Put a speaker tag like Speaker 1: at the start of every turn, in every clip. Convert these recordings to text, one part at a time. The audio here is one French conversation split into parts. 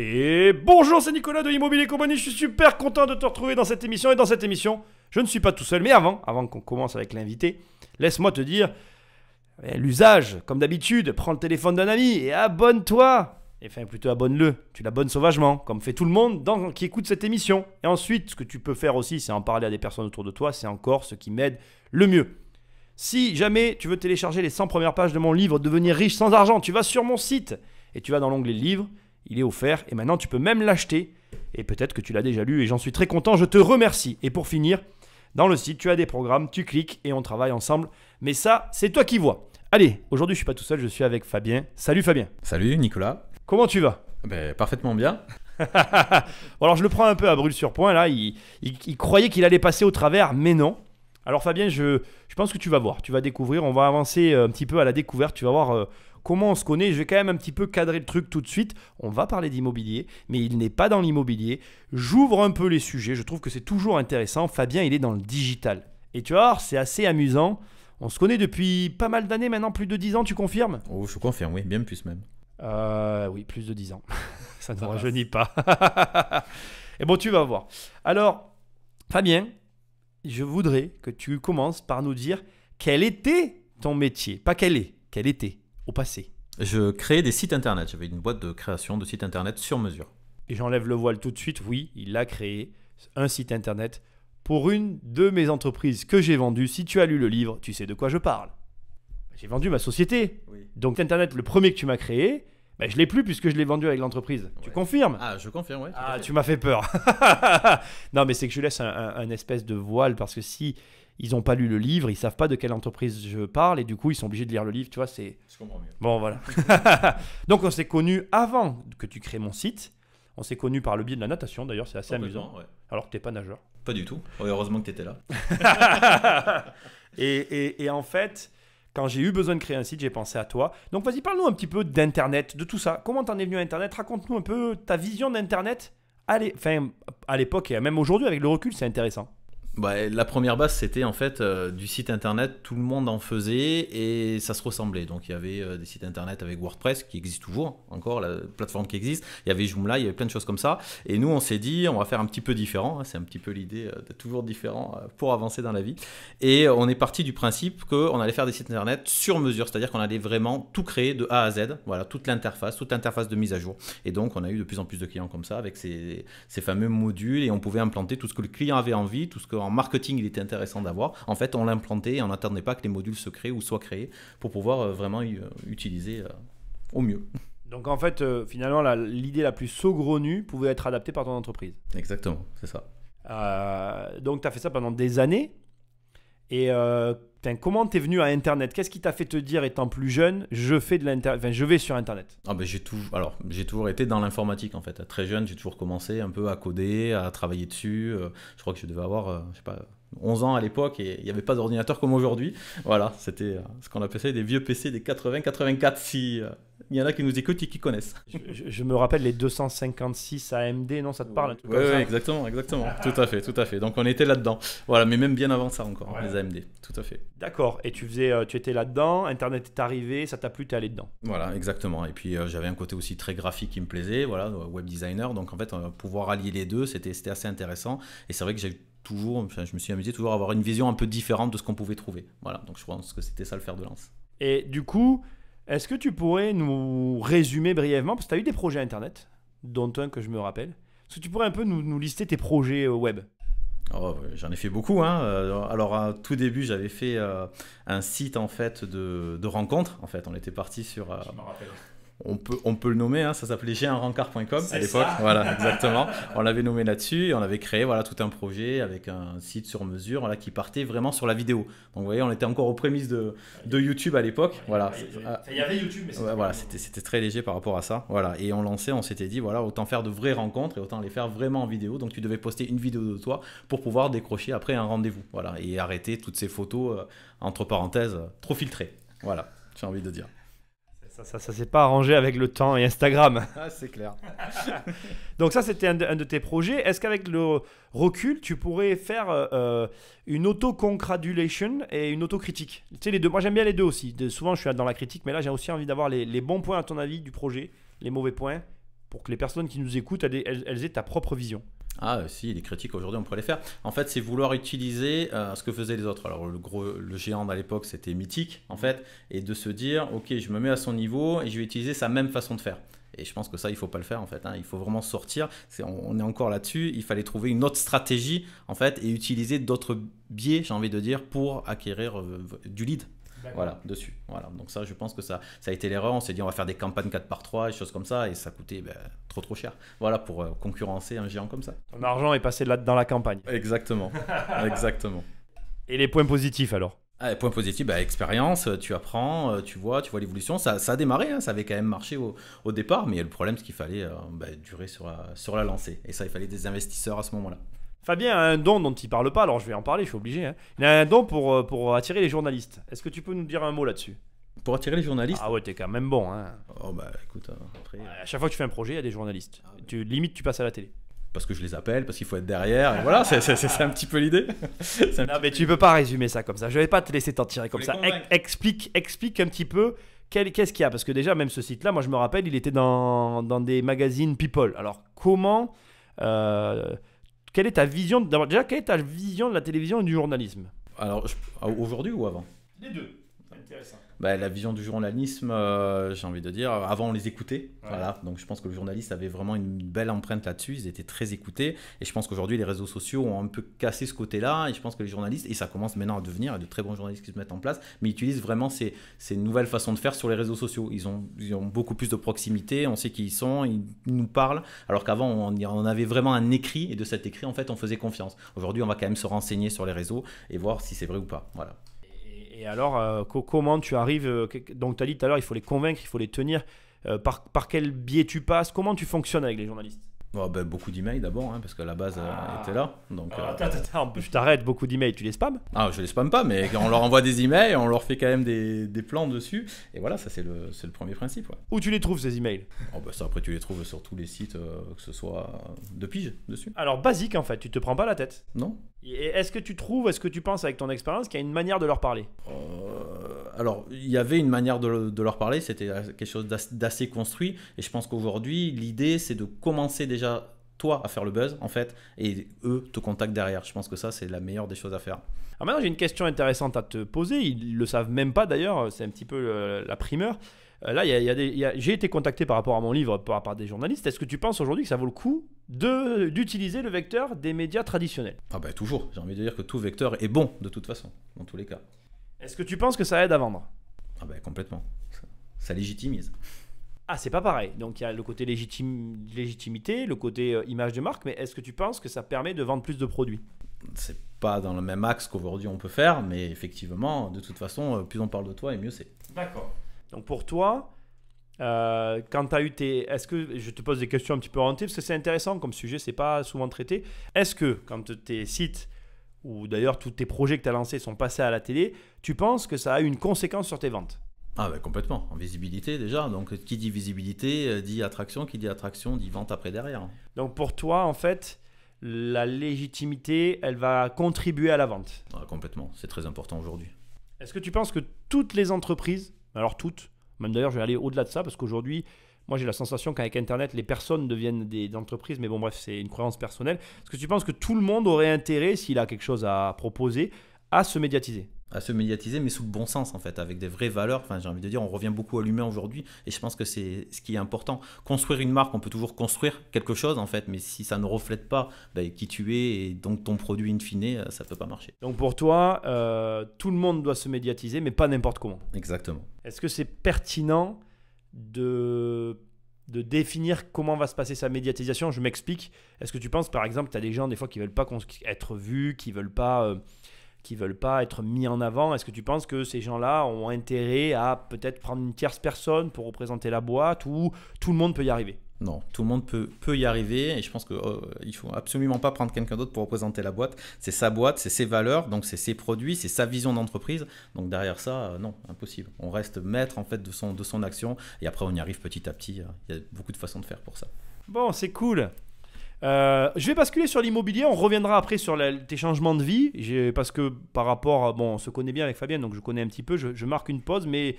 Speaker 1: Et bonjour, c'est Nicolas de Immobilier Company, Je suis super content de te retrouver dans cette émission. Et dans cette émission, je ne suis pas tout seul. Mais avant, avant qu'on commence avec l'invité, laisse-moi te dire eh, l'usage, comme d'habitude, prends le téléphone d'un ami et abonne-toi. Et enfin, plutôt abonne-le. Tu l'abonnes sauvagement, comme fait tout le monde qui écoute cette émission. Et ensuite, ce que tu peux faire aussi, c'est en parler à des personnes autour de toi. C'est encore ce qui m'aide le mieux. Si jamais tu veux télécharger les 100 premières pages de mon livre Devenir riche sans argent, tu vas sur mon site et tu vas dans l'onglet Livres il est offert et maintenant tu peux même l'acheter. Et peut-être que tu l'as déjà lu et j'en suis très content, je te remercie. Et pour finir, dans le site, tu as des programmes, tu cliques et on travaille ensemble. Mais ça, c'est toi qui vois. Allez, aujourd'hui je suis pas tout seul, je suis avec Fabien. Salut Fabien. Salut Nicolas. Comment tu vas ben, Parfaitement bien. Alors je le prends un peu à brûle sur point là, il, croyait qu'il allait passer au travers, mais non. Alors Fabien, je, je, pense que tu vas voir, tu vas découvrir, on va avancer euh, un petit peu à la découverte, tu vas voir, euh, comment on se connaît, je vais quand même un petit peu cadrer le truc tout de suite. On va parler d'immobilier, mais il n'est pas dans l'immobilier. J'ouvre un peu les sujets, je trouve que c'est toujours intéressant. Fabien, il est dans le digital. Et tu vois, c'est assez amusant. On se connaît depuis pas mal d'années maintenant, plus de 10 ans, tu confirmes oh, je confirme, oui, bien plus même. Euh, oui, plus de 10 ans. Ça ne rajeunit pas. Et bon, tu vas voir. Alors, Fabien, je voudrais que tu commences par nous dire quel était ton métier. Pas quel
Speaker 2: est, quel était au passé Je créais des sites internet. J'avais une boîte de création de sites internet sur
Speaker 1: mesure. Et j'enlève le voile tout de suite. Oui, il a créé un site internet pour une de mes entreprises que j'ai vendues. Si tu as lu le livre, tu sais de quoi je parle. J'ai vendu ma société. Donc Internet, le premier que tu m'as créé, ben, je l'ai plus puisque je l'ai vendu avec l'entreprise. Tu confirmes
Speaker 2: Ah, je confirme, oui. Ah, tu m'as fait peur.
Speaker 1: non, mais c'est que je laisse un, espèce de voile parce que si ils n'ont pas lu le livre, ils savent pas de quelle entreprise je parle et du coup ils sont obligés de lire le livre, tu vois, c'est... Je comprends mieux. Bon, voilà. Donc on s'est connus avant que tu crées mon site. On s'est connus par le biais de la natation, d'ailleurs, c'est assez amusant. Alors que tu n'es pas nageur. Pas du tout. heureusement que tu étais là. et, et, en fait, quand j'ai eu besoin de créer un site, j'ai pensé à toi. Donc vas-y, parle-nous un petit peu d'Internet, de tout ça. Comment t'en es venu à Internet Raconte-nous un peu ta vision d'Internet à l'époque et même aujourd'hui, avec le recul, c'est intéressant.
Speaker 2: Bah, la première base, c'était en fait euh, du site internet, tout le monde en faisait et ça se ressemblait. Donc il y avait euh, des sites internet avec WordPress qui existe toujours, encore la plateforme qui existe. Il y avait Joomla, il y avait plein de choses comme ça. Et nous, on s'est dit, on va faire un petit peu différent. Hein. c'est un petit peu l'idée euh, d'être de toujours différent pour avancer dans la vie. Et on est parti du principe qu'on allait faire des sites internet sur mesure, c'est-à-dire qu'on allait vraiment tout créer de A à Z. Voilà, toute l'interface, toute l'interface de mise à jour. Et donc, on a eu de plus en plus de clients comme ça avec ces, ces fameux modules et on pouvait implanter tout ce que le client avait envie, tout ce que en marketing, il était intéressant d'avoir. En fait, on l'implantait et on n'attendait pas que les modules se créent ou soient créés pour pouvoir euh, vraiment euh, utiliser euh, au mieux.
Speaker 1: Donc en fait, finalement, l'idée la, plus saugrenue pouvait être adaptée par ton entreprise.
Speaker 2: Exactement, c'est
Speaker 1: ça. donc tu as fait ça pendant des années. Et euh, comment t'es venu à Internet Qu'est-ce qui t'a fait te dire, étant plus jeune, je fais de l'internet, je vais sur Internet
Speaker 2: ah ben j'ai tout, alors j'ai toujours été dans l'informatique en fait. Très jeune, j'ai toujours commencé un peu à coder, à travailler dessus. Euh, je crois que je devais avoir, euh, je sais pas. 11 ans à l'époque et il n'y avait pas d'ordinateur comme aujourd'hui. Voilà, c'était euh, ce qu'on appelait des vieux PC
Speaker 1: des 80-84 si il y en a qui nous écoutent et qui connaissent. Je, me rappelle les 256 AMD, non, ça te parle Oui, exactement,
Speaker 2: exactement. tout à fait, tout à fait. Donc on était là-dedans. Voilà, mais même bien avant ça encore, les AMD, tout à fait.
Speaker 1: D'accord, et tu, faisais, euh, tu étais là-dedans, Internet est arrivé, ça t'a plu, t'es allé dedans.
Speaker 2: Voilà, exactement. Et puis euh, j'avais un côté aussi très graphique qui me plaisait, voilà, euh, web designer. Donc en fait, pouvoir allier les deux, c'était assez intéressant. Et c'est vrai que j'ai toujours, je me suis amusé toujours à avoir une vision un peu différente de ce qu'on pouvait trouver. Voilà, donc je pense que c'était ça le fer de lance.
Speaker 1: Et du coup, est-ce que tu pourrais nous résumer brièvement, parce que tu as eu des projets Internet, dont un que je me rappelle. Est-ce que tu pourrais un peu nous, lister tes projets euh, web Oh, J'en ai fait
Speaker 2: beaucoup. Hein. Euh, alors, à tout début, j'avais fait euh, un site en fait de, rencontres. En fait, on était parti sur on peut, on peut le nommer, hein, ça s'appelait j'ai-un-rancard.com à l'époque. Voilà, exactement. on l'avait nommé là-dessus et on avait créé voilà, tout un projet avec un site sur mesure qui partait vraiment sur la vidéo. Donc vous voyez, on était encore aux prémices de, YouTube à l'époque. voilà. Ah. Il y avait YouTube, mais c'était. voilà, c'était très léger par rapport à ça. Voilà. Et on lançait, on s'était dit, voilà, autant faire de vraies rencontres et autant les faire vraiment en vidéo. Donc tu devais poster une vidéo de toi pour pouvoir décrocher après un rendez-vous. Voilà. Et arrêter toutes ces photos, euh, entre parenthèses, trop filtrées. Voilà, j'ai
Speaker 1: envie de dire ça, ça, ça s'est pas arrangé avec le temps et Instagram. Ah, c'est clair. Donc ça, c'était un, de tes projets. Est-ce qu'avec le recul, tu pourrais faire euh, euh, une auto-congratulation et une autocritique Tu sais, les deux. Moi, j'aime bien les deux aussi. souvent, je suis dans la critique, mais là, j'ai aussi envie d'avoir les, bons points à ton avis du projet, les mauvais points, pour que les personnes qui nous écoutent, elles aient ta propre vision ah euh, si les critiques aujourd'hui on pourrait les faire. En fait c'est vouloir
Speaker 2: utiliser euh, ce que faisaient les autres. Alors le gros le géant à l'époque c'était mythique en mm. fait et de se dire ok je me mets à son niveau et je vais utiliser sa même façon de faire. Et je pense que ça, il faut pas le faire en fait. Hein. Il faut vraiment sortir. on, est encore là-dessus. Il fallait trouver une autre stratégie en fait et utiliser d'autres biais, j'ai envie de dire, pour acquérir euh, du lead voilà, dessus. Voilà. Donc ça, je pense que ça, ça a été l'erreur. On s'est dit, on va faire des campagnes 4 par 3 et choses comme ça, et ça coûtait ben, trop trop cher. Voilà, pour euh, concurrencer un géant comme ça. Ton
Speaker 1: argent est passé là dans la campagne. Exactement.
Speaker 2: Exactement. Et les points positifs alors ah, point positif, ben, expérience, euh, tu apprends, euh, tu vois, tu vois l'évolution. Ça, ça, a démarré, hein. ça avait quand même marché au, départ, mais le problème, c'est qu'il fallait ben, durer
Speaker 1: sur la lancée. Et ça, il fallait des investisseurs à ce moment-là. Fabien a un don dont il parle pas, alors je vais en parler, je suis obligé. Hein. Il a un don pour, euh, pour attirer les journalistes. Est-ce que tu peux nous dire un mot là-dessus Pour attirer les journalistes Ah ouais, t'es quand même bon. Hein. Oh bah écoute, hein, euh. À chaque fois que tu fais un projet, il y a des journalistes. Ah tu, limite, tu passes à la télé parce que je les appelle, parce qu'il faut être derrière. voilà, c'est un petit peu l'idée. Non, mais tu peux pas résumer ça comme ça. Je vais pas te laisser t'en tirer comme ça. Explique, explique un petit peu qu'est-ce qu'il y a. Parce que déjà, même ce site-là, moi je me rappelle, il était dans, dans des magazines People. Alors, comment. Euh, quelle est ta vision, déjà, quelle est ta vision de la télévision et du journalisme Alors, ah, aujourd'hui ou avant Les deux. Bah, la vision du
Speaker 2: journalisme, euh, j'ai envie de dire, avant on les écoutait. Voilà. Donc je pense que le journaliste avait vraiment une belle empreinte là-dessus, ils étaient très écoutés. Et je pense qu'aujourd'hui les réseaux sociaux ont un peu cassé ce côté-là. Et je pense que les journalistes, et ça commence maintenant à devenir, a de très bons journalistes qui se mettent en place, mais ils utilisent vraiment ces, nouvelles façons de faire sur les réseaux sociaux. Ils ont, ont beaucoup plus de proximité, on sait qui ils sont, ils nous parlent. Alors qu'avant on, on avait vraiment un écrit, et de cet écrit en fait on faisait confiance. Aujourd'hui on va quand même se renseigner sur les
Speaker 1: réseaux et voir si c'est vrai ou pas. Voilà. Et alors, euh, comment tu arrives euh, Donc, tu as dit tout à l'heure, il faut les convaincre, il faut les tenir. Euh, par, par, quel biais tu passes Comment tu fonctionnes avec les journalistes oh, ben, Beaucoup d'emails d'abord, hein, parce que la base ah. était là. Donc, attends, attends, je beaucoup
Speaker 2: d'emails, tu les spams Ah, je les spam pas, mais on leur envoie des emails, on leur fait quand même des, des plans dessus. Et voilà, ça c'est le, le, premier principe. Où tu les trouves ces emails oh, ben, Après, tu les trouves sur tous les sites, que ce soit
Speaker 1: de pige dessus. Alors, basique en fait, tu te prends pas la tête Non est-ce que tu trouves, est-ce que tu penses avec ton expérience qu'il y a une manière de leur parler euh,
Speaker 2: Alors, il y avait une manière de, leur parler, c'était quelque chose d'assez construit. Et je pense qu'aujourd'hui, l'idée, c'est de commencer déjà toi à faire le buzz, en fait, et eux te contactent derrière. Je pense que ça, c'est la meilleure des choses
Speaker 1: à faire. Alors maintenant, j'ai une question intéressante à te poser. Ils le savent même pas d'ailleurs, c'est un petit peu euh, la primeur. là, j'ai été contacté par rapport à mon livre par, par des journalistes. Est-ce que tu penses aujourd'hui que ça vaut le coup d'utiliser le vecteur des médias traditionnels. Ah ben toujours, j'ai envie de dire que tout vecteur est bon de toute façon, dans tous les cas. Est-ce que tu penses que ça aide à vendre Ah ben complètement,
Speaker 2: ça légitimise.
Speaker 1: Ah c'est pas pareil, donc il y a le côté légitimité, le côté euh, image de marque, mais est-ce que tu penses que ça permet de vendre plus de produits C'est
Speaker 2: pas dans le même axe qu'aujourd'hui on peut faire, mais effectivement, de toute façon, euh, plus on parle de toi et mieux c'est.
Speaker 1: D'accord. Donc pour toi, euh, quand tu as eu tes. Est-ce que. Je te pose des questions un petit peu orientées parce que c'est intéressant comme sujet, c'est pas souvent traité. Est-ce que quand tes sites ou d'ailleurs tous tes projets que tu as lancés sont passés à la télé, tu penses que ça a eu une conséquence sur tes ventes ah bah
Speaker 2: complètement, en visibilité déjà. Donc qui dit visibilité euh, dit attraction, qui dit attraction dit vente après derrière.
Speaker 1: Donc pour toi en fait, la légitimité, elle va contribuer à la vente.
Speaker 2: Ah, complètement, c'est très important aujourd'hui.
Speaker 1: Est-ce que tu penses que toutes les entreprises, alors toutes, même d'ailleurs, je vais aller au-delà de ça parce qu'aujourd'hui, moi, j'ai la sensation qu'avec Internet, les personnes deviennent des, entreprises, mais bon, bref, c'est une croyance personnelle. Est-ce que tu penses que tout le monde aurait intérêt, s'il a quelque chose à proposer, à se médiatiser à se médiatiser, mais sous le bon sens, en fait, avec des vraies valeurs. Enfin, j'ai envie de dire,
Speaker 2: on revient beaucoup à l'humain aujourd'hui, et je pense que c'est ce qui est important. Construire une marque, on peut toujours construire quelque chose, en fait, mais si ça ne reflète pas ben, qui tu es et donc ton produit in fine, euh, ça ne peut pas marcher.
Speaker 1: Donc pour toi, euh, tout le monde doit se médiatiser, mais pas n'importe comment. Exactement. Est-ce que c'est pertinent de de définir comment va se passer sa médiatisation. Je m'explique. Est-ce que tu penses, par exemple, tu as des gens des fois qui veulent pas être vus, qui veulent pas euh, qui veulent pas être mis en avant. Est-ce que tu penses que ces gens-là ont intérêt à peut-être prendre une tierce personne pour représenter la boîte ou tout le monde peut y arriver
Speaker 2: non, tout le monde peut, peut y arriver et je pense qu'il oh, faut absolument pas prendre quelqu'un d'autre pour représenter la boîte. C'est sa boîte, c'est ses valeurs, donc c'est ses produits, c'est sa vision d'entreprise. Donc derrière ça, euh, non, impossible. On reste maître en fait de son, de son action et après on y arrive petit à petit. Il y a beaucoup de façons de faire pour ça.
Speaker 1: Bon, c'est cool. Euh, je vais basculer sur l'immobilier. On reviendra après sur tes changements de vie. Parce que par rapport. À, bon, on se connaît bien avec Fabien donc je connais un petit peu. Je, marque une pause, mais.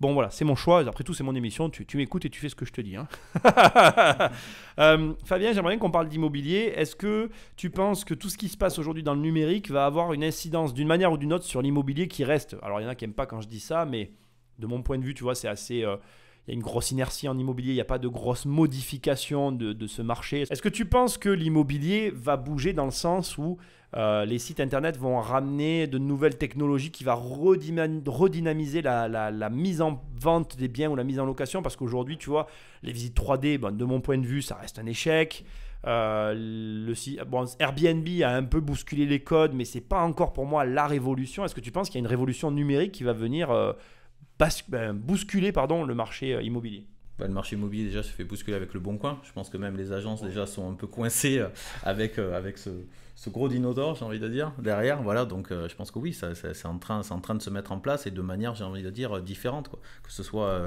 Speaker 1: Bon voilà, c'est mon choix. Après tout, c'est mon émission. Tu, m'écoutes et tu fais ce que je te dis. Hein. Euh, Fabien, j'aimerais bien qu'on parle d'immobilier. Est-ce que tu penses que tout ce qui se passe aujourd'hui dans le numérique va avoir une incidence d'une manière ou d'une autre sur l'immobilier qui reste Alors, il y en a qui n'aiment pas quand je dis ça, mais de mon point de vue, tu vois, c'est assez... Euh, il y a une grosse inertie en immobilier, il n'y a pas de grosse modification de, ce marché. Est-ce que tu penses que l'immobilier va bouger dans le sens où euh, les sites internet vont ramener de nouvelles technologies qui va redynamiser la, mise en vente des biens ou la mise en location parce qu'aujourd'hui, tu vois, les visites 3D, de mon point de vue, ça reste un échec. Euh, le, Airbnb a un peu bousculé les codes, mais c'est pas encore pour moi la révolution. Est-ce que tu penses qu'il y a une révolution numérique qui va venir euh, ben, bousculer pardon, le marché euh, immobilier bah, le marché immobilier déjà se fait bousculer avec le bon coin. Je pense que même les agences
Speaker 2: déjà sont un peu coincées euh, avec, euh, avec ce, gros dinosaure, j'ai envie de dire, derrière. Voilà, donc je pense que oui, c'est en, train, en train de se mettre en place et de manière, j'ai envie de dire, différente. Quoi. Que ce soit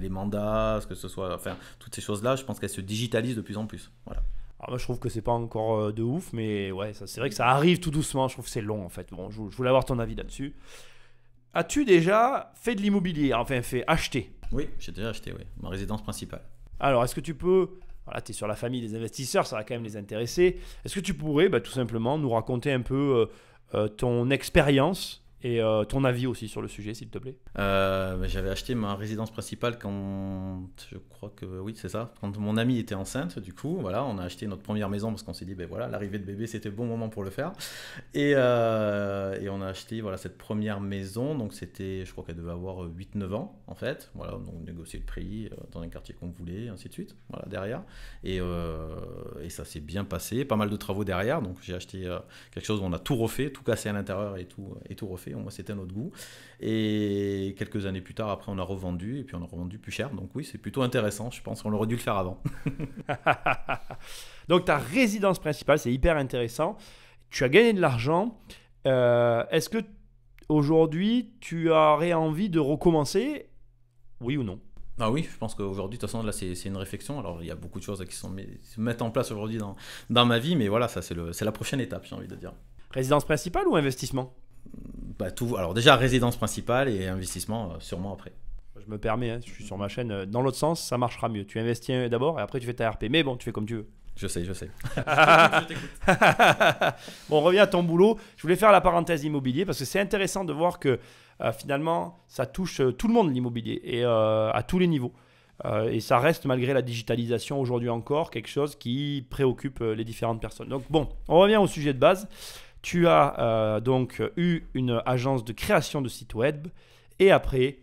Speaker 2: les, mandats, que ce soit. Enfin, toutes ces choses-là, je pense qu'elles se digitalisent de plus en plus.
Speaker 1: Voilà. moi je trouve que c'est pas encore de ouf, mais ouais, c'est vrai que ça arrive tout doucement. Je trouve que c'est long en fait. Bon, je, je voulais avoir ton avis là-dessus as-tu déjà fait de l'immobilier hein, Enfin, fait acheter Oui, j'ai déjà acheté, oui. Ma résidence principale. Alors, est-ce que tu peux. Voilà, tu es sur la famille des investisseurs, ça va quand même les intéresser. Est-ce que tu pourrais bah, tout simplement nous raconter un peu euh, euh, ton expérience et euh, ton avis aussi sur le sujet, s'il te plaît
Speaker 2: euh, j'avais acheté ma résidence principale quand, je crois que oui, c'est ça, quand mon amie était enceinte. Du coup, voilà, on a acheté notre première maison parce qu'on s'est dit, ben voilà, l'arrivée de bébé, c'était le bon moment pour le faire. Et, euh, et, on a acheté voilà cette première maison. Donc c'était, je crois qu'elle devait avoir 8-9 ans en fait. Voilà, donc négocier le prix euh, dans un quartier qu'on voulait, ainsi de suite. Voilà derrière. Et, et ça s'est bien passé. Pas mal de travaux derrière. Donc j'ai acheté quelque chose où on a tout refait, tout cassé à l'intérieur et tout et tout refait. c'était un autre goût. Et et quelques années plus tard, après, on a revendu
Speaker 1: et puis on a revendu plus cher. Donc oui, c'est plutôt intéressant. Je pense qu'on aurait dû le faire avant. donc ta résidence principale, c'est hyper intéressant. Tu as gagné de l'argent. Euh, est-ce qu'aujourd'hui, que aujourd'hui, tu aurais envie de recommencer
Speaker 2: Oui ou non ah oui, je pense qu'aujourd'hui, de toute façon, là, c'est une réflexion. Alors, il y a beaucoup de choses qui sont, se mettent en place aujourd'hui dans, dans ma vie, mais voilà, ça, c'est la prochaine étape, j'ai envie de dire. Résidence principale ou investissement bah, tout, alors déjà résidence principale et investissement euh, sûrement après.
Speaker 1: Je me permets, hein, je suis sur ma chaîne, euh, dans l'autre sens, ça marchera mieux. Tu investis euh, d'abord et après tu fais ta RP. Mais bon, tu fais comme tu veux. Je sais, je sais. je bon, revient à ton boulot. Je voulais faire la parenthèse immobilier parce que c'est intéressant de voir que finalement, ça touche tout le monde l'immobilier et à tous les niveaux. et ça reste, malgré la digitalisation aujourd'hui encore, quelque chose qui préoccupe les différentes personnes. Donc bon, on revient au sujet de base tu as euh, donc eu une agence de création de site web et après,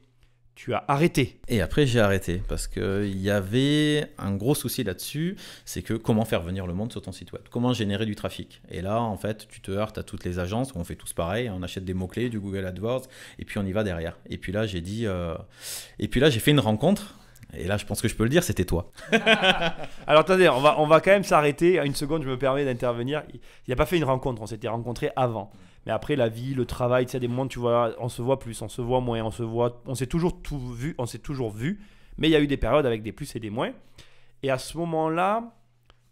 Speaker 1: tu as
Speaker 2: arrêté. Et après, j'ai arrêté parce qu'il y avait un gros souci là-dessus, c'est que comment faire venir le monde sur ton site web Comment générer du trafic Et là, en fait, tu te heurtes à toutes les agences, on fait tous pareil, on achète des mots-clés, du Google AdWords, et puis on y va derrière. Et puis là, j'ai dit... Euh, et puis là, j'ai fait une rencontre et là, je pense que je peux le dire, c'était toi.
Speaker 1: Alors attendez, on va, on va quand même s'arrêter. Une seconde, je me permets d'intervenir. Il n'y a pas fait une rencontre, on s'était rencontrés avant. Mais après, la vie, le travail, tu sais, des moments, tu vois, on se voit plus, on se voit moins, on se voit. On s'est toujours tout vu, on s'est toujours vu. Mais il y a eu des périodes avec des plus et des moins. Et à ce moment-là,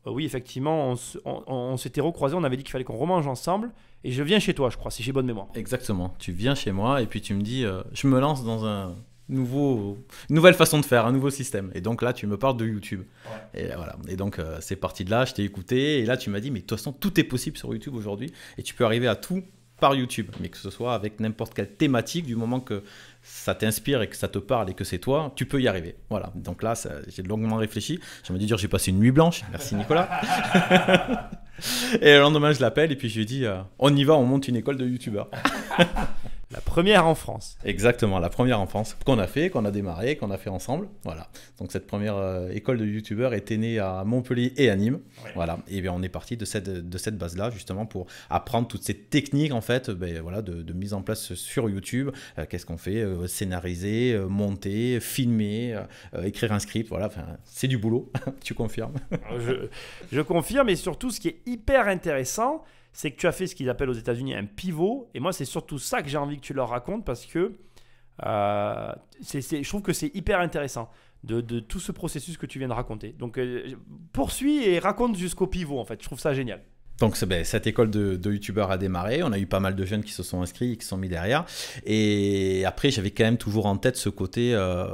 Speaker 1: euh, oui, effectivement, on, s'était recroisés, on avait dit qu'il fallait qu'on remange ensemble. Et je viens chez toi, je crois, si j'ai bonne mémoire.
Speaker 2: Exactement. Tu viens chez moi et puis tu me dis, euh, je me lance dans un nouveau, nouvelle façon de faire, un nouveau système. Et donc là, tu me parles de YouTube. Et voilà. Et donc euh, c'est parti de là, je t'ai écouté. Et là, tu m'as dit, mais de toute façon, tout est possible sur YouTube aujourd'hui. Et tu peux arriver à tout par YouTube, mais que ce soit avec n'importe quelle thématique, du moment que ça t'inspire et que ça te parle et que c'est toi, tu peux y arriver. Voilà. Donc là, j'ai longuement réfléchi. Je me de dire, j'ai passé une nuit blanche. Merci Nicolas. et le lendemain, je l'appelle et puis je lui dis, euh, on y va, on monte une école de YouTubeurs. La première en France. Exactement, la première en France qu'on a fait, qu'on a démarré, qu'on a fait ensemble. Voilà. Donc cette première euh, école de youtubeurs était née à Montpellier et à Nîmes. Voilà. Et bien on est parti de cette, de cette base-là justement pour apprendre toutes ces techniques en fait, ben, voilà, de, mise en place sur YouTube. Euh, qu'est-ce qu'on fait euh, Scénariser, monter, filmer, écrire un script. Voilà. Enfin, c'est du boulot. tu confirmes
Speaker 1: je, je confirme. Et surtout, ce qui est hyper intéressant c'est que tu as fait ce qu'ils appellent aux États-Unis un pivot. Et moi, c'est surtout ça que j'ai envie que tu leur racontes parce que euh, je trouve que c'est hyper intéressant de, tout ce processus que tu viens de raconter. Donc, euh, poursuis et raconte jusqu'au pivot, en fait. Je trouve ça génial.
Speaker 2: Donc ben, cette école de, youtubeurs a démarré, on a eu pas mal de jeunes qui se sont inscrits et qui se sont mis derrière. Et après j'avais quand même toujours en tête ce côté euh,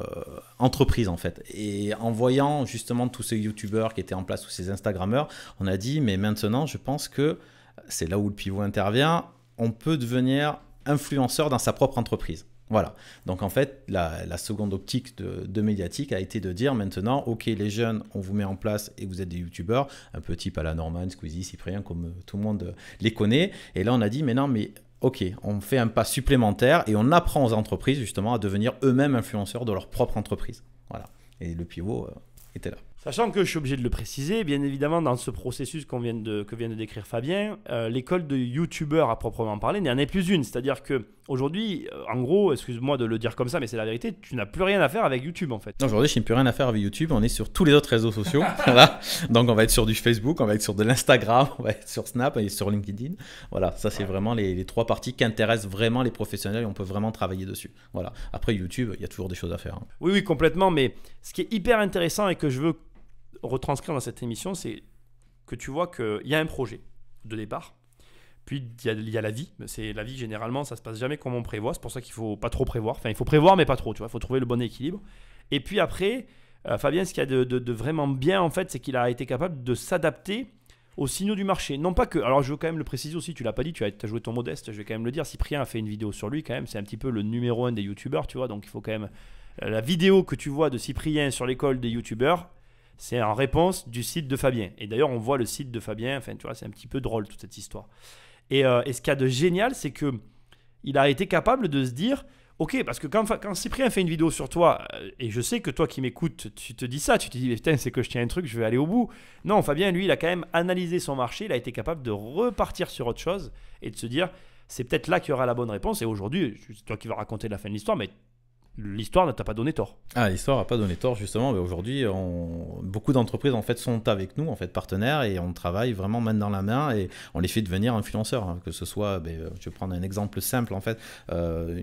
Speaker 2: entreprise en fait. Et en voyant justement tous ces youtubeurs qui étaient en place ou ces instagrammeurs, on a dit mais maintenant je pense que c'est là où le pivot intervient, on peut devenir influenceur dans sa propre entreprise. Voilà. Donc en fait, la, seconde optique de, médiatique a été de dire maintenant, ok les jeunes, on vous met en place et vous êtes des youtubeurs, un peu type à la Norman, Squeezie, Cyprien, comme euh, tout le monde euh, les connaît. Et là on a dit, mais non, mais ok, on fait un pas supplémentaire et on apprend aux entreprises justement à devenir eux-mêmes influenceurs de leur propre entreprise. Voilà. Et le pivot euh, était là.
Speaker 1: Sachant que je suis obligé de le préciser, bien évidemment, dans ce processus qu'on vient de, que vient de décrire Fabien, euh, l'école de youtubeurs à proprement parler n'en est plus une. C'est-à-dire que aujourd'hui, euh, en gros, excuse-moi de le dire comme ça, mais c'est la vérité, tu n'as plus rien à faire avec YouTube en fait.
Speaker 2: Aujourd'hui, je n'ai plus rien à faire avec YouTube, on est sur tous les autres réseaux sociaux. voilà. Donc on va être sur du Facebook, on va être sur de l'Instagram, on va être sur Snap et sur LinkedIn. Voilà, ça c'est vraiment les, trois parties qui intéressent vraiment les professionnels et on peut vraiment travailler dessus. Voilà. Après YouTube, il y a toujours des choses à faire. Hein.
Speaker 1: Oui, oui, complètement, mais ce qui est hyper intéressant et que je veux retranscrire dans cette émission, c'est que tu vois qu'il y a un projet de départ puis il y, a la vie. C'est la vie généralement, ça se passe jamais comme on prévoit. C'est pour ça qu'il faut pas trop prévoir. Enfin, il faut prévoir mais pas trop. Tu vois, faut trouver le bon équilibre. Et puis après, euh, Fabien, ce qu'il y a de, vraiment bien en fait, c'est qu'il a été capable de s'adapter aux signaux du marché. Non pas que. Alors je veux quand même le préciser aussi. Tu l'as pas dit. Tu as, as, joué ton modeste. Je vais quand même le dire. Cyprien a fait une vidéo sur lui quand même. C'est un petit peu le numéro un des youtubeurs. Tu vois, donc il faut quand même euh, la vidéo que tu vois de Cyprien sur l'école des youtubeurs c'est en réponse du site de Fabien. Et d'ailleurs, on voit le site de Fabien. Enfin, tu vois, c'est un petit peu drôle toute cette histoire. Euh, et, ce qu'il y a de génial, c'est que il a été capable de se dire Ok, parce que quand, quand, Cyprien fait une vidéo sur toi, euh, et je sais que toi qui m'écoutes, tu te dis ça, tu te dis, putain, c'est que je tiens un truc, je vais aller au bout. Non, Fabien, lui, il a quand même analysé son marché, il a été capable de repartir sur autre chose et de se dire, c'est peut-être là qu'il y aura la bonne réponse. Et aujourd'hui, c'est toi qui vas raconter la fin de l'histoire, mais l'histoire ne t'a pas donné tort.
Speaker 2: Ah, l'histoire n'a pas donné tort, justement. Mais aujourd'hui, on... beaucoup d'entreprises en fait sont avec nous, en fait partenaires, et on travaille vraiment main dans la main et on les fait devenir influenceurs. influenceur hein. Que ce soit, ben, euh, je vais prendre un exemple simple, en fait, euh, euh,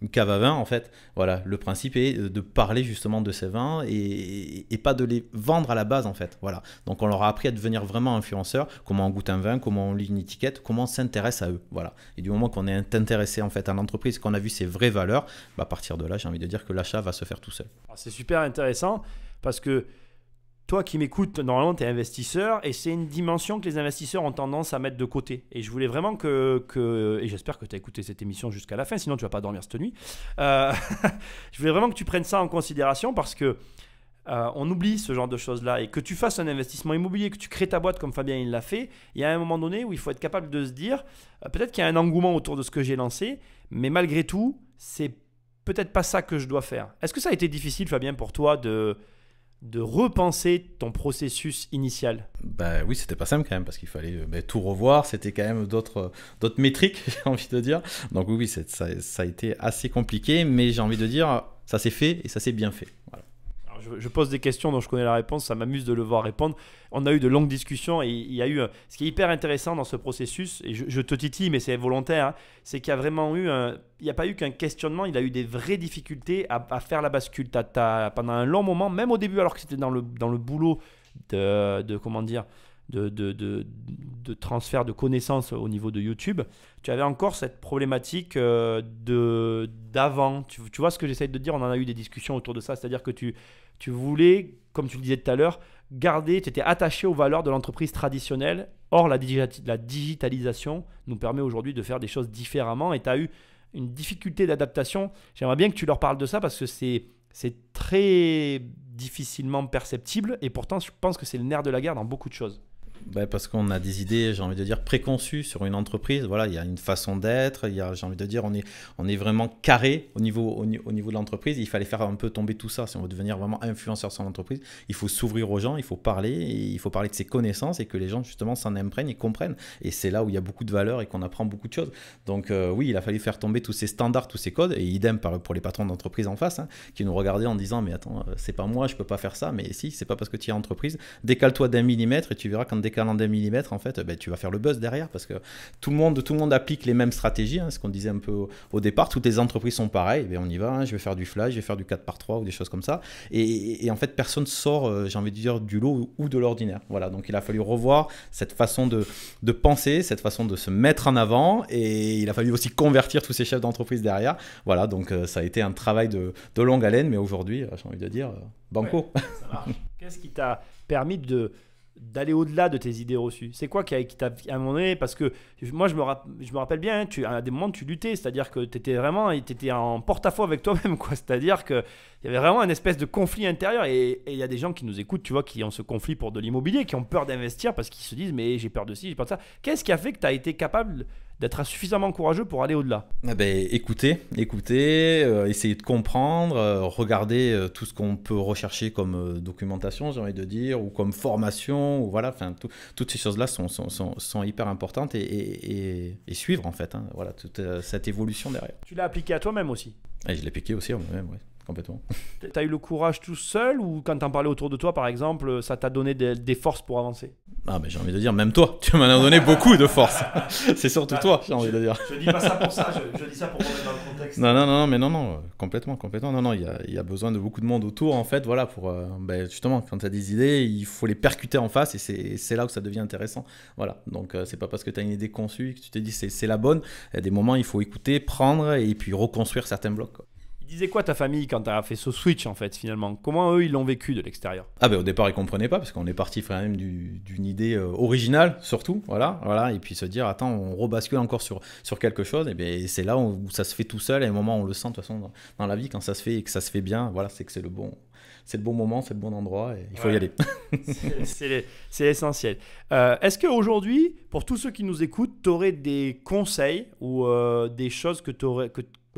Speaker 2: une, cave à vin, en fait. Voilà, le principe est de parler justement de ces vins et, pas de les vendre à la base, en fait. Voilà. Donc on leur a appris à devenir vraiment influenceurs, comment on goûte un vin, comment on lit une étiquette, comment on s'intéresse à eux. Voilà. Et du moment qu'on est intéressé, en fait, à l'entreprise, qu'on a vu ses vraies valeurs, bah, partir de là, j'ai envie de dire que l'achat va se faire tout seul.
Speaker 1: Ah, c'est super intéressant parce que toi qui m'écoutes, normalement, tu es investisseur et c'est une dimension que les investisseurs ont tendance à mettre de côté. Et je voulais vraiment que. et j'espère que tu as écouté cette émission jusqu'à la fin, sinon tu vas pas dormir cette nuit. Euh, je voulais vraiment que tu prennes ça en considération parce que. Euh, on oublie ce genre de choses-là et que tu fasses un investissement immobilier, que tu crées ta boîte comme Fabien il l'a fait, il y a un moment donné où il faut être capable de se dire euh, peut-être qu'il y a un engouement autour de ce que j'ai lancé, mais malgré tout, c'est peut-être pas ça que je dois faire. Est-ce que ça a été difficile, Fabien, pour toi de, de repenser ton processus initial
Speaker 2: Ben oui, c'était pas simple quand même, parce qu'il fallait euh, bah, tout revoir, c'était quand même d'autres métriques, j'ai envie de dire. Donc oui, ça, ça a été assez compliqué, mais j'ai envie de dire, ça s'est fait et ça s'est bien fait. Voilà
Speaker 1: je, pose des questions dont je connais la réponse, ça m'amuse de le voir répondre. On a eu de longues discussions et il y a eu euh, ce qui est hyper intéressant dans ce processus, et je, te titille, mais c'est volontaire, hein, c'est qu'il a vraiment eu il n'y a pas eu qu'un questionnement, il a eu des vraies difficultés à, faire la bascule. pendant un long moment, même au début, alors que c'était dans le, boulot de, de comment dire, de, de, de, de, transfert de connaissances au niveau de YouTube, tu avais encore cette problématique euh, de d'avant. Tu, vois ce que j'essaye de dire On en a eu des discussions autour de ça, c'est-à-dire que tu, tu voulais, comme tu le disais tout à l'heure, garder, tu étais attaché aux valeurs de l'entreprise traditionnelle. Or, la, la digitalisation nous permet aujourd'hui de faire des choses différemment et tu as eu une difficulté d'adaptation. J'aimerais bien que tu leur parles de ça parce que c'est très difficilement perceptible et pourtant je pense que c'est le nerf de la guerre dans beaucoup de choses.
Speaker 2: Ben, parce qu'on a des idées, j'ai envie de dire, préconçues sur une entreprise. Voilà, il y a une façon d'être, j'ai envie de dire, on est, on est vraiment carré au niveau, au, niveau de l'entreprise. Il fallait faire un peu tomber tout ça. Si on veut devenir vraiment influenceur sur l'entreprise, il faut s'ouvrir aux gens, il faut parler, il faut parler de ses connaissances et que les gens, justement, s'en imprègnent et comprennent. Et c'est là où il y a beaucoup de valeur et qu'on apprend beaucoup de choses. Donc, euh, oui, il a fallu faire tomber tous ces standards, tous ces codes. Et idem pour les patrons d'entreprise en face, hein, qui nous regardaient en disant, mais attends, euh, c'est pas moi, je peux pas faire ça. Mais si, c'est pas parce que tu es entreprise. Décale-toi d'un millimètre et tu verras quand décalant mm en fait, ben, tu vas faire le buzz derrière parce que tout le monde, tout le monde applique les mêmes stratégies. Hein, ce qu'on disait un peu au, départ, toutes les entreprises sont pareilles. Eh ben, on y va, hein, je vais faire du flash, je vais faire du 4 par 3 ou des choses comme ça. Et, en fait, personne sort, euh, j'ai envie de dire, du lot ou, de l'ordinaire. Voilà, donc il a fallu revoir cette façon de, penser, cette façon de se mettre en avant. Et il a fallu aussi convertir tous ces chefs d'entreprise derrière. Voilà, donc euh, ça a été un travail de, longue haleine, mais aujourd'hui, j'ai envie de dire, banco.
Speaker 1: Qu'est-ce qui t'a permis de d'aller au-delà de tes idées reçues C'est quoi qui, t'a à un moment donné Parce que moi, je me, rappelle bien, tu, à des moments, tu luttais, c'est-à-dire que tu étais vraiment étais en porte-à-faux avec toi-même, quoi. C'est-à-dire qu'il y avait vraiment une espèce de conflit intérieur. Et il y a des gens qui nous écoutent, tu vois, qui ont ce conflit pour de l'immobilier, qui ont peur d'investir parce qu'ils se disent, mais j'ai peur de ci, j'ai peur de ça. Qu'est-ce qui a fait que tu as été capable d'être suffisamment courageux pour aller au-delà
Speaker 2: ah ben, Écoutez, écoutez, euh, essayez de comprendre, regarder euh, regardez euh, tout ce qu'on peut rechercher comme documentation, j'ai envie de dire, ou comme formation, ou voilà, enfin, toutes ces choses-là sont, sont, hyper importantes et, suivre en fait, hein. voilà, toute cette évolution derrière.
Speaker 1: Tu l'as appliqué à toi-même aussi
Speaker 2: je l'ai appliqué aussi à moi-même, oui complètement.
Speaker 1: T'as eu le courage tout seul ou quand t'en parlais autour de toi, par exemple, ça t'a donné des, forces pour avancer
Speaker 2: Ah, mais j'ai envie de dire, même toi, tu m'en as donné beaucoup de force. C'est surtout bah, toi, j'ai envie de dire. Je dis pas ça pour ça,
Speaker 1: je, dis ça pour remettre dans le contexte.
Speaker 2: Non, non, non, mais non, non, complètement, complètement. Non, non, il y a, besoin de beaucoup de monde autour, en fait, voilà, pour euh, ben, justement, quand t'as des idées, il faut les percuter en face et c'est là où ça devient intéressant. Voilà, donc ce euh, c'est pas parce que t'as une idée conçue que tu t'es dit c'est la bonne. Il y a des moments, il faut écouter, prendre et puis reconstruire certains blocs
Speaker 1: disait quoi ta famille quand tu as fait ce switch en fait finalement Comment eux ils l'ont vécu de l'extérieur
Speaker 2: Ah ben au départ ils comprenaient pas parce qu'on est parti quand même d'une idée euh, originale surtout, voilà, voilà, et puis se dire attends on rebascule encore sur, sur quelque chose, et ben c'est là où ça se fait tout seul, et à un moment on le sent de toute façon dans, la vie quand ça se fait et que ça se fait bien, voilà c'est que c'est le bon, c'est le bon moment, c'est le bon endroit, et il faut y aller.
Speaker 1: c'est l'essentiel. Euh, est-ce qu'aujourd'hui, pour tous ceux qui nous écoutent, tu aurais des conseils ou euh, des choses que tu aurais,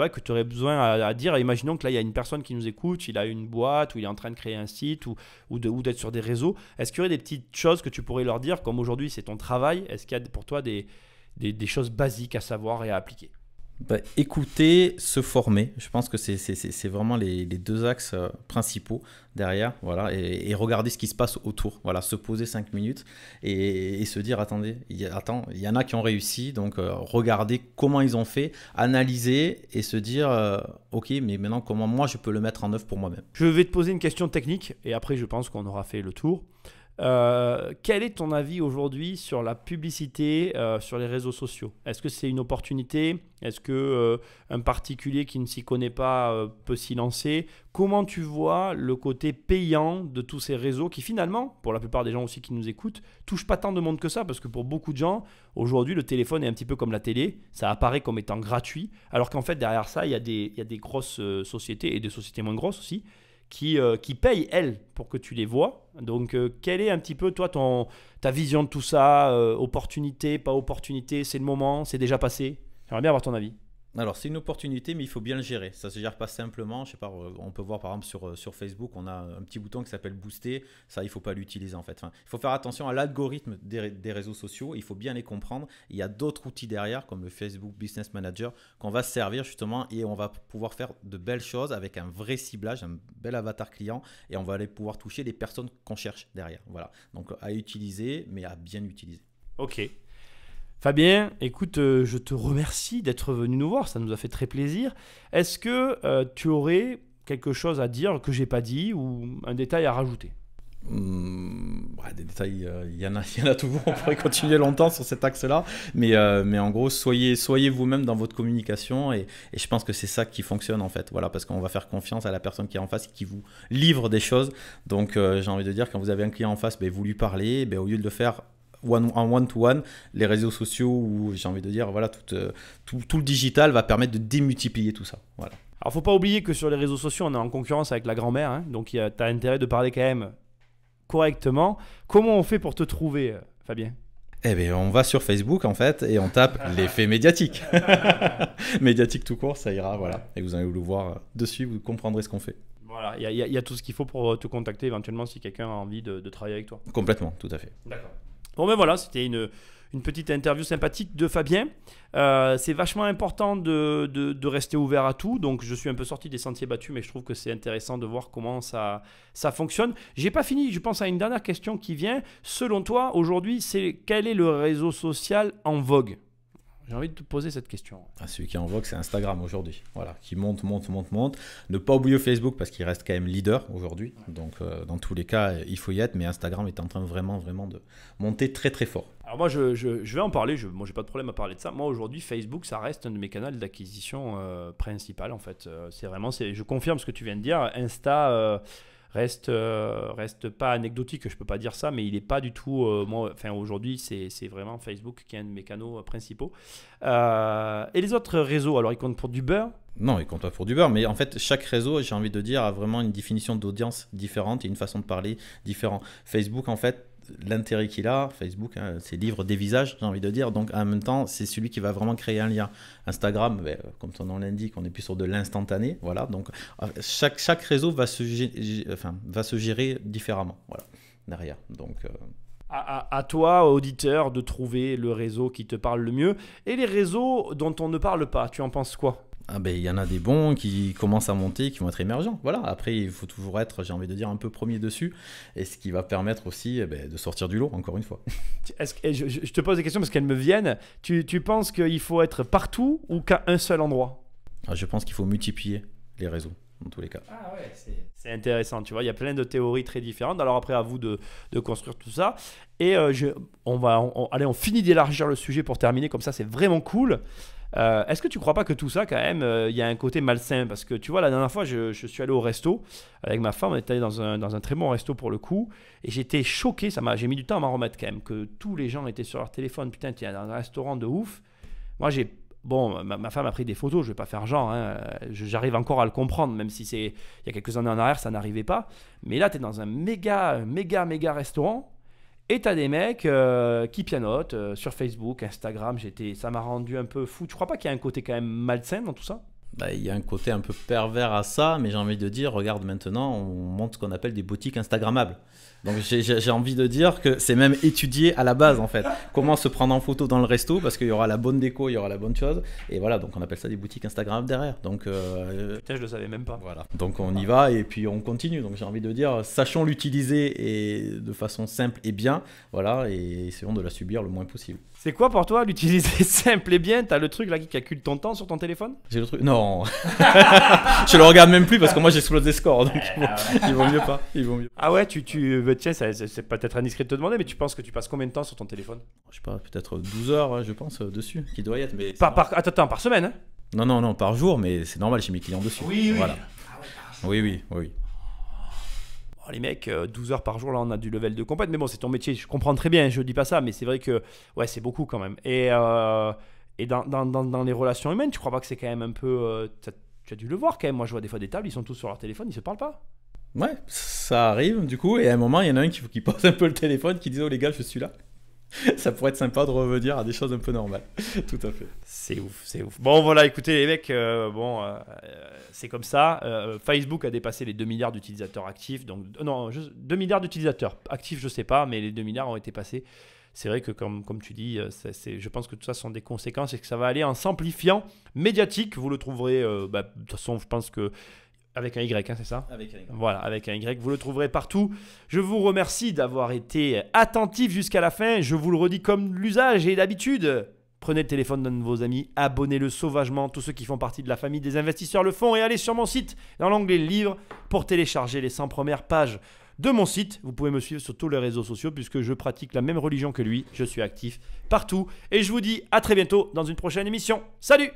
Speaker 1: que tu aurais besoin à, dire. Imaginons que là, il y a une personne qui nous écoute, il a une boîte, ou il est en train de créer un site, ou, ou d'être sur des réseaux. Est-ce qu'il y aurait des petites choses que tu pourrais leur dire, comme aujourd'hui c'est ton travail Est-ce qu'il y a pour toi des choses basiques à savoir et à appliquer
Speaker 2: bah, écouter, se former. Je pense que c'est vraiment les, deux axes euh, principaux derrière. Voilà, et, regarder ce qui se passe autour. Voilà, se poser cinq minutes et, se dire attendez, il attends, il y en a qui ont réussi, donc euh, regarder regardez comment ils ont fait, analyser et se dire euh, ok, mais maintenant comment moi je peux le mettre en œuvre pour
Speaker 1: moi-même. Je vais te poser une question technique et après je pense qu'on aura fait le tour. Euh, quel est ton avis aujourd'hui sur la publicité euh, sur les réseaux sociaux Est-ce que c'est une opportunité Est-ce que euh, un particulier qui ne s'y connaît pas peut s'y lancer Comment tu vois le côté payant de tous ces réseaux qui finalement, pour la plupart des gens aussi qui nous écoutent, touchent pas tant de monde que ça parce que pour beaucoup de gens, aujourd'hui le téléphone est un petit peu comme la télé, ça apparaît comme étant gratuit, alors qu'en fait derrière ça, il y, il y a des grosses sociétés et des sociétés moins grosses aussi qui, euh, qui payent, elles, pour que tu les vois. Donc, euh, quelle est un petit peu, toi, ton, ta vision de tout ça euh, Opportunité, pas opportunité C'est le moment C'est déjà passé J'aimerais bien avoir ton avis.
Speaker 2: Alors c'est une opportunité, mais il faut bien le gérer. Ça se gère pas simplement. Je sais pas, euh, on peut voir par exemple sur, euh, sur Facebook, on a un petit bouton qui s'appelle booster. Ça, il faut pas l'utiliser en fait. il faut faire attention à l'algorithme des, réseaux sociaux. Il faut bien les comprendre. Il y a d'autres outils derrière, comme le Facebook Business Manager, qu'on va servir justement et on va pouvoir faire de belles choses avec un vrai ciblage, un bel avatar client, et on va aller pouvoir toucher les personnes qu'on cherche derrière. Voilà. Donc à utiliser, mais à bien utiliser.
Speaker 1: Ok. Fabien, écoute, euh, je te remercie d'être venu nous voir, ça nous a fait très plaisir. Est-ce que euh, tu aurais quelque chose à dire que j'ai pas dit ou un détail à rajouter
Speaker 2: mmh, bah, des détails, euh, il y, y, en a toujours, on pourrait continuer longtemps sur cet axe-là, mais, en gros, soyez, vous-même dans votre communication et, je pense que c'est ça qui fonctionne en fait, voilà, parce qu'on va faire confiance à la personne qui est en face qui vous livre des choses. Donc j'ai envie de dire, quand vous avez un client en face, ben, vous lui parlez, ben, au lieu de le faire one, en one-to-one, les réseaux sociaux ou j'ai envie de dire, voilà, euh, tout, tout, le digital va permettre de démultiplier tout ça. Voilà.
Speaker 1: Alors, faut pas oublier que sur les réseaux sociaux, on est en concurrence avec la grand-mère. Hein. donc, tu as intérêt de parler quand même correctement. Comment on fait pour te trouver, euh, Fabien
Speaker 2: eh bien, on va sur Facebook en fait et on tape l'effet médiatique. médiatique tout court, ça ira, voilà. Et vous allez le voir euh, dessus, vous comprendrez ce qu'on fait.
Speaker 1: Voilà, il y, a tout ce qu'il faut pour te contacter éventuellement si quelqu'un a envie de, de travailler avec toi. Complètement, tout à fait. D'accord. Bon ben voilà, c'était une, petite interview sympathique de Fabien. Euh, c'est vachement important de, rester ouvert à tout. Donc, je suis un peu sorti des sentiers battus, mais je trouve que c'est intéressant de voir comment ça, ça fonctionne. J'ai pas fini. Je pense à une dernière question qui vient. Selon toi, aujourd'hui, c'est quel est le réseau social en vogue j'ai envie de te poser cette question.
Speaker 2: Ah, celui qui en vogue, c'est Instagram aujourd'hui. Voilà, qui monte, monte, monte, monte. Ne pas oublier Facebook parce qu'il reste quand même leader aujourd'hui. Donc, euh, dans tous les cas, il faut y être. Mais Instagram est en train vraiment, vraiment de monter très, très fort.
Speaker 1: Alors, moi, je, vais en parler. Je, moi, j'ai pas de problème à parler de ça. Moi, aujourd'hui, Facebook, ça reste un de mes canaux d'acquisition euh, principal, en fait. Euh, c'est vraiment, je confirme ce que tu viens de dire. Insta reste, euh, reste pas anecdotique, je peux pas dire ça, mais il est pas du tout. Euh, moi, enfin, aujourd'hui, c'est vraiment Facebook qui est un de mes canaux euh, principaux. et les autres réseaux, alors ils comptent pour du beurre
Speaker 2: Non, ils comptent pas pour du beurre, mais en fait, chaque réseau, j'ai envie de dire, a vraiment une définition d'audience différente et une façon de parler différente. Facebook, en fait, l'intérêt qu'il a, Facebook, c'est hein, livre des visages, j'ai envie de dire. Donc en même temps, c'est celui qui va vraiment créer un lien. Instagram, ben, comme son nom l'indique, on est plus sur de l'instantané. Voilà. Donc euh, chaque, chaque réseau va se, gérer, enfin, va se gérer différemment. Voilà. Derrière. Donc. Euh,
Speaker 1: à, toi, auditeur, de trouver le réseau qui te parle le mieux et les réseaux dont on ne parle pas. Tu en penses quoi ah, ben, il y en a des bons qui commencent à monter, qui vont être émergents. Voilà, après,
Speaker 2: il faut toujours être, j'ai envie de dire, un peu premier dessus, et ce qui va permettre aussi eh ben, de sortir du lot, encore une
Speaker 1: fois. je, te pose des questions parce qu'elles me viennent. Tu, tu penses qu'il faut être partout ou qu'à un seul endroit
Speaker 2: ah, Je pense qu'il faut multiplier les réseaux dans tous les cas. Ah
Speaker 1: ouais, c'est intéressant, tu vois, il y a plein de théories très différentes. Alors après, à vous de, construire tout ça. Et euh, on va, aller allez, on finit d'élargir le sujet pour terminer, comme ça c'est vraiment cool. Euh, est-ce que tu crois pas que tout ça, quand même, euh, il y a un côté malsain Parce que tu vois, la dernière fois, je, suis allé au resto avec ma femme, on était allé dans un, très bon resto pour le coup, et j'étais choqué, ça m'a, j'ai mis du temps à m'en remettre quand même, que tous les gens étaient sur leur téléphone, putain, t'es dans un restaurant de ouf. Moi, j'ai Bon, ma, femme a pris des photos, je vais pas faire genre, hein, j'arrive encore à le comprendre, même si c'est il y a quelques années en arrière, ça n'arrivait pas. Mais là, t'es dans un méga, méga, méga restaurant, et t'as des mecs euh, qui pianotent euh, sur Facebook, Instagram. J'étais, ça m'a rendu un peu fou. Tu crois pas qu'il y a un côté quand même malsain dans tout ça
Speaker 2: bah, il y a un côté un peu pervers à ça, mais j'ai envie de dire, regarde maintenant, on monte ce qu'on appelle des boutiques Instagrammables. Donc j'ai envie de dire que c'est même étudié à la base en fait. Comment se prendre en photo dans le resto parce qu'il y aura la bonne déco, il y aura la bonne chose. Et voilà, donc on appelle ça des boutiques Instagram derrière. Donc
Speaker 1: euh, je le savais même pas. Voilà.
Speaker 2: Donc on y va et puis on continue. Donc j'ai envie de dire, sachons l'utiliser et de façon simple et bien. Voilà, et essayons de la subir le moins possible.
Speaker 1: C'est quoi pour toi l'utiliser simple et bien T'as le truc là qui calcule ton temps sur ton téléphone J'ai le truc. Non Je le regarde même plus parce que moi j'explose des scores donc ils ah vaut, mieux pas. Il vaut mieux. Ah ouais, tu, tu c'est peut-être indiscret de te demander, mais tu penses que tu passes combien de temps sur ton téléphone Je sais pas, peut-être 12 heures, je pense, euh, dessus, qui doit y être. Mais par, attends, ah, par semaine hein
Speaker 2: Non, non, non, par jour, mais c'est normal j'ai mes clients dessus. Oui, voilà. Ah oui. Oui, oui,
Speaker 1: oh, les mecs, 12 euh, heures par jour, là, on a du level de compète. Mais bon, c'est ton métier, je comprends très bien, je dis pas ça, mais c'est vrai que, ouais, c'est beaucoup quand même. Et, euh, dans, les relations humaines, tu crois pas que c'est quand même un peu. tu as dû le voir quand même. Moi, je vois des fois des tables, ils sont tous sur leur téléphone, ils se parlent pas.
Speaker 2: Ouais, ça arrive du coup, et à un moment, il y en a un qui, qui un peu le téléphone, qui dit Oh les gars, je suis là. ça pourrait être sympa de revenir à des choses un peu normales. Tout à fait. C'est ouf, c'est ouf.
Speaker 1: Bon, voilà, écoutez les mecs, euh, bon, euh, euh, c'est comme ça. Facebook a dépassé les 2 milliards d'utilisateurs actifs. Donc, non, 2 milliards d'utilisateurs actifs, je sais pas, mais les 2 milliards ont été passés. C'est vrai que, comme, comme tu dis, je pense que tout ça sont des conséquences et que ça va aller en s'amplifiant médiatique. Vous le trouverez, bah, de toute façon, je pense que avec un Y, hein, c'est ça Avec un Y. Voilà, avec un Y. Vous le trouverez partout. Je vous remercie d'avoir été attentif jusqu'à la fin. Je vous le redis comme l'usage et d'habitude. Prenez le téléphone de vos amis, abonnez-le sauvagement. Tous ceux qui font partie de la famille des investisseurs le font. Et allez sur mon site, dans l'onglet livre pour télécharger les 100 premières pages de mon site. Vous pouvez me suivre sur tous les réseaux sociaux puisque je pratique la même religion que lui. Je suis actif partout. Et je vous dis à très bientôt dans une prochaine émission. Salut